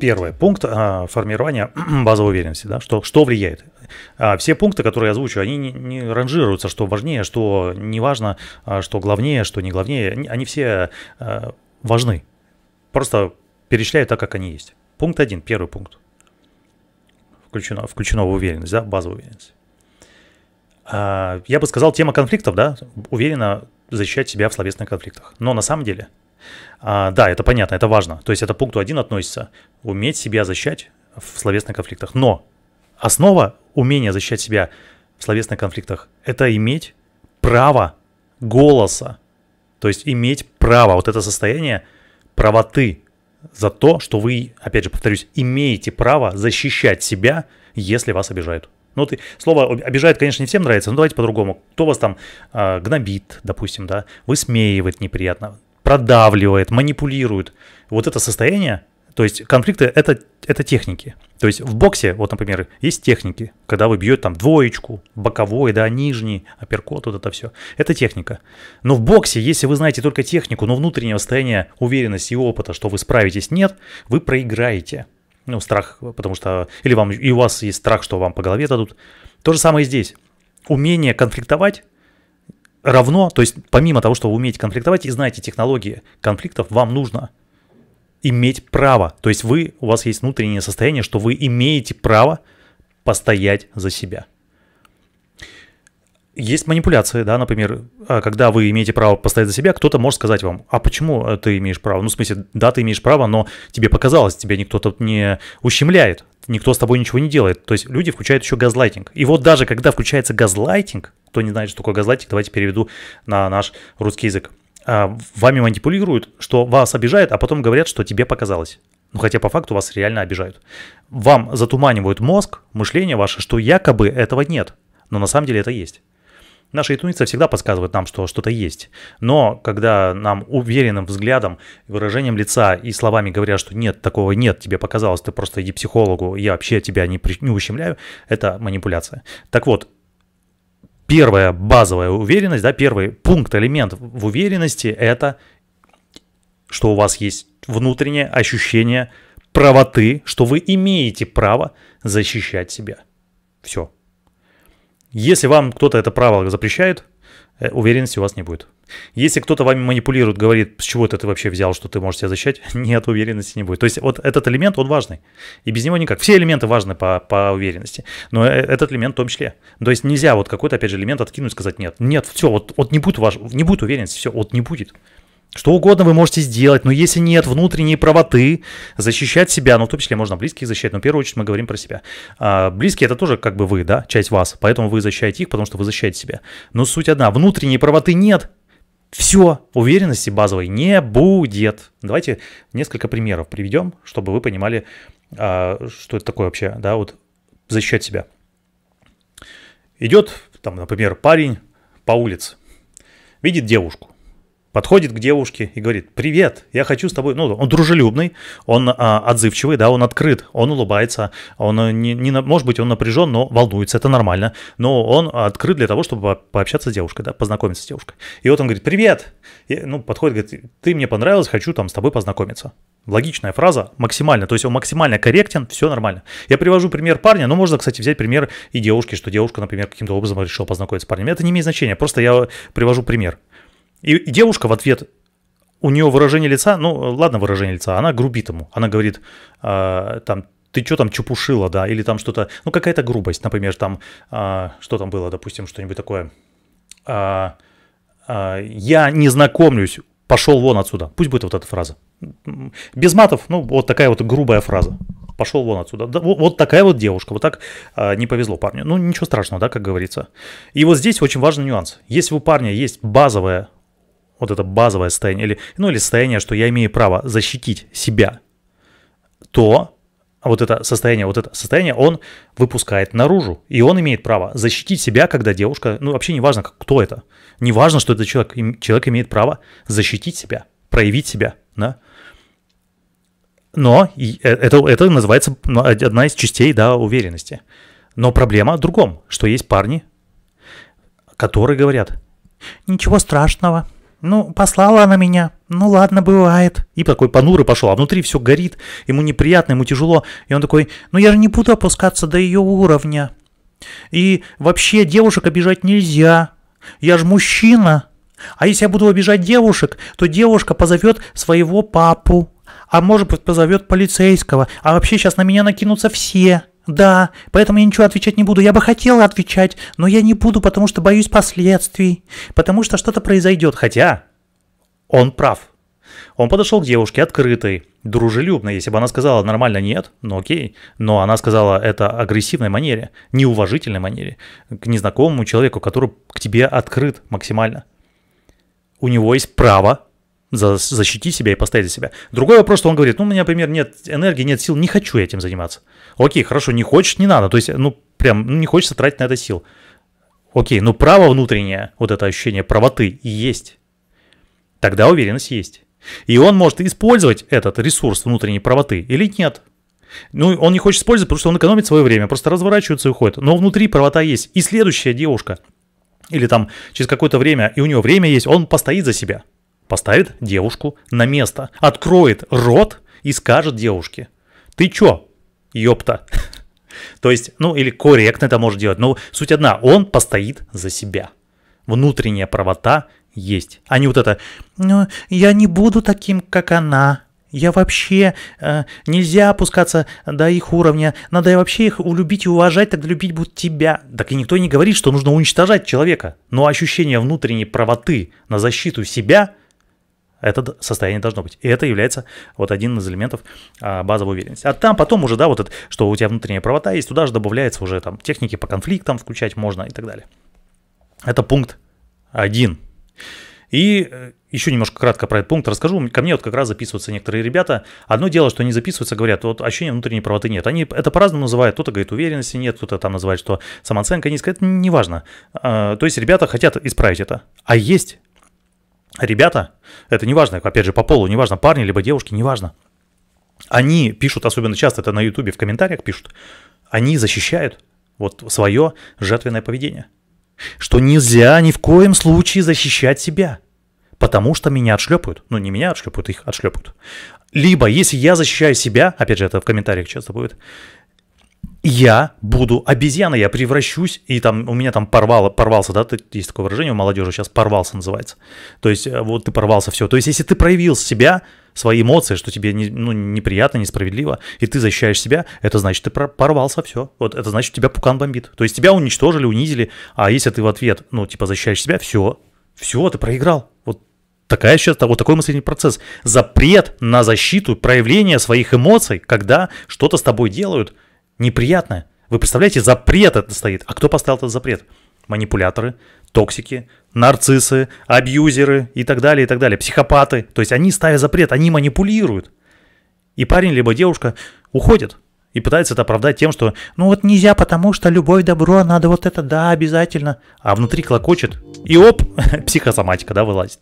Первый пункт а, формирования базовой уверенности, да, что, что влияет. А, все пункты, которые я озвучу, они не, не ранжируются, что важнее, что не важно, а, что главнее, что не главнее. Они все а, важны. Просто перечисляю так, как они есть. Пункт один, первый пункт. Включено, включено в уверенность, да, базовая уверенность. А, я бы сказал, тема конфликтов, да, уверенно защищать себя в словесных конфликтах. Но на самом деле – а, да, это понятно, это важно. То есть это пункту один относится. Уметь себя защищать в словесных конфликтах. Но основа умения защищать себя в словесных конфликтах – это иметь право голоса. То есть иметь право, вот это состояние правоты за то, что вы, опять же повторюсь, имеете право защищать себя, если вас обижают. Ну, ты, слово обижает, конечно, не всем нравится, но давайте по-другому. Кто вас там э, гнобит, допустим, да, высмеивает неприятно продавливает, манипулирует. Вот это состояние, то есть конфликты это, это техники. То есть в боксе, вот, например, есть техники, когда вы бьете там двоечку, боковой, да, нижний, апперкот, вот это все. Это техника. Но в боксе, если вы знаете только технику, но внутреннего состояния уверенности и опыта, что вы справитесь, нет, вы проиграете. Ну, страх, потому что... Или вам, и у вас есть страх, что вам по голове дадут. То же самое здесь. Умение конфликтовать равно, то есть помимо того, что вы умеете конфликтовать и знаете технологии конфликтов, вам нужно иметь право. То есть вы, у вас есть внутреннее состояние, что вы имеете право постоять за себя есть манипуляции, да, например, а, когда вы имеете право постоять за себя, кто-то может сказать вам, а почему э, ты имеешь право? Ну, в смысле, да, ты имеешь право, но тебе показалось, тебя никто тут не ущемляет, никто с тобой ничего не делает. То есть люди включают еще газлайтинг. И вот даже когда включается газлайтинг, кто не знает, что такое газлайтинг, давайте переведу на наш русский язык. А, вами манипулируют, что вас обижает, а потом говорят, что тебе показалось. Ну, хотя по факту вас реально обижают. Вам затуманивают мозг, мышление ваше, что якобы этого нет. Но на самом деле это есть. Наша интуиция всегда подсказывает нам, что что-то есть. Но когда нам уверенным взглядом, выражением лица и словами говорят, что нет, такого нет, тебе показалось, ты просто иди психологу, я вообще тебя не, не ущемляю, это манипуляция. Так вот, первая базовая уверенность, да, первый пункт, элемент в уверенности – это что у вас есть внутреннее ощущение правоты, что вы имеете право защищать себя. Все, если вам кто-то это право запрещает, э, уверенности у вас не будет. Если кто-то вами манипулирует, говорит, с чего это ты вообще взял, что ты можешь себя защищать, нет, уверенности не будет. То есть вот этот элемент, он важный. И без него никак. Все элементы важны по, по уверенности. Но э, этот элемент в том числе. То есть нельзя вот какой-то, опять же, элемент откинуть и сказать нет. Нет, все, вот, вот не будет, ваш, не будет уверенности, все, вот не будет. Что угодно вы можете сделать, но если нет внутренней правоты, защищать себя, ну, в том числе можно близких защищать, но в первую очередь мы говорим про себя. А, близкие это тоже как бы вы, да, часть вас, поэтому вы защищаете их, потому что вы защищаете себя. Но суть одна, внутренней правоты нет, все, уверенности базовой не будет. Давайте несколько примеров приведем, чтобы вы понимали, а, что это такое вообще, да, вот защищать себя. Идет, там, например, парень по улице, видит девушку, подходит к девушке и говорит, привет, я хочу с тобой, ну, он дружелюбный, он а, отзывчивый, да, он открыт, он улыбается, он э, не, не, может быть, он напряжен, но волнуется, это нормально, но он открыт для того, чтобы пообщаться с девушкой, да, познакомиться с девушкой. И вот он говорит, привет, и, ну, подходит, говорит, ты мне понравилась, хочу там с тобой познакомиться. Логичная фраза, максимально, то есть он максимально корректен, все нормально. Я привожу пример парня, но ну, можно, кстати, взять пример и девушки, что девушка, например, каким-то образом решила познакомиться с парнем. Это не имеет значения, просто я привожу пример. И, девушка в ответ, у нее выражение лица, ну ладно выражение лица, она грубит ему, она говорит, э, там, ты что там чепушила, да, или там что-то, ну какая-то грубость, например, там, э, что там было, допустим, что-нибудь такое, э, э, я не знакомлюсь, пошел вон отсюда, пусть будет вот эта фраза. Без матов, ну вот такая вот грубая фраза, пошел вон отсюда. Да, вот, вот такая вот девушка, вот так э, не повезло парню. Ну ничего страшного, да, как говорится. И вот здесь очень важный нюанс. Если у парня есть базовое вот это базовое состояние, или, ну или состояние, что я имею право защитить себя, то вот это состояние, вот это состояние он выпускает наружу. И он имеет право защитить себя, когда девушка, ну вообще не важно, кто это. Не важно, что этот человек. Человек имеет право защитить себя, проявить себя, да. Но э, это, это называется ну, одна из частей, да, уверенности. Но проблема в другом, что есть парни, которые говорят, ничего страшного, ну, послала она меня. Ну ладно, бывает. И такой понурый пошел, а внутри все горит, ему неприятно, ему тяжело. И он такой, ну я же не буду опускаться до ее уровня. И вообще девушек обижать нельзя. Я же мужчина. А если я буду обижать девушек, то девушка позовет своего папу. А может быть позовет полицейского. А вообще сейчас на меня накинутся все. Да, поэтому я ничего отвечать не буду. Я бы хотела отвечать, но я не буду, потому что боюсь последствий, потому что что-то произойдет. Хотя он прав. Он подошел к девушке открытой, дружелюбно. Если бы она сказала нормально нет, ну окей. Но она сказала это агрессивной манере, неуважительной манере, к незнакомому человеку, который к тебе открыт максимально. У него есть право за, защити себя и поставить за себя. Другой вопрос, что он говорит, ну, у меня, например, нет энергии, нет сил, не хочу этим заниматься. Окей, хорошо, не хочешь, не надо. То есть, ну, прям, ну, не хочется тратить на это сил. Окей, но ну, право внутреннее, вот это ощущение правоты есть. Тогда уверенность есть. И он может использовать этот ресурс внутренней правоты или нет. Ну, он не хочет использовать, потому что он экономит свое время, просто разворачивается и уходит. Но внутри правота есть. И следующая девушка, или там через какое-то время, и у него время есть, он постоит за себя – поставит девушку на место, откроет рот и скажет девушке, ты чё, ёпта. То есть, ну или корректно это может делать, но суть одна, он постоит за себя. Внутренняя правота есть, а не вот это, ну я не буду таким, как она. Я вообще... Э, нельзя опускаться до их уровня. Надо вообще их улюбить и уважать, тогда любить будут тебя. Так и никто не говорит, что нужно уничтожать человека. Но ощущение внутренней правоты на защиту себя это состояние должно быть. И это является вот один из элементов а, базовой уверенности. А там потом уже, да, вот это, что у тебя внутренняя правота есть, туда же добавляется уже там техники по конфликтам включать можно и так далее. Это пункт один. И э, еще немножко кратко про этот пункт расскажу. Ко мне вот как раз записываются некоторые ребята. Одно дело, что они записываются, говорят, вот ощущения внутренней правоты нет. Они это по-разному называют. Кто-то говорит уверенности нет, кто-то там называет, что самооценка низкая. Это неважно. А, то есть ребята хотят исправить это. А есть ребята, это не важно, опять же, по полу, не важно, парни либо девушки, не важно. Они пишут, особенно часто это на Ютубе в комментариях пишут, они защищают вот свое жертвенное поведение. Что нельзя ни в коем случае защищать себя, потому что меня отшлепают. Ну, не меня отшлепают, их отшлепают. Либо, если я защищаю себя, опять же, это в комментариях часто будет, я буду обезьяной, я превращусь, и там у меня там порвало, порвался, да, есть такое выражение у молодежи сейчас, порвался называется. То есть э, вот ты порвался, все. То есть если ты проявил себя, свои эмоции, что тебе не, ну, неприятно, несправедливо, и ты защищаешь себя, это значит, ты порвался, все. Вот это значит, тебя пукан бомбит. То есть тебя уничтожили, унизили, а если ты в ответ, ну, типа, защищаешь себя, все, все, ты проиграл. Вот такая сейчас, вот такой мыслительный процесс. Запрет на защиту, проявление своих эмоций, когда что-то с тобой делают – неприятно. Вы представляете, запрет это стоит. А кто поставил этот запрет? Манипуляторы, токсики, нарциссы, абьюзеры и так далее, и так далее, психопаты. То есть они ставят запрет, они манипулируют. И парень либо девушка уходит и пытается это оправдать тем, что «ну вот нельзя, потому что любовь, добро, надо вот это, да, обязательно». А внутри клокочет, и оп, психосоматика, да, вылазит.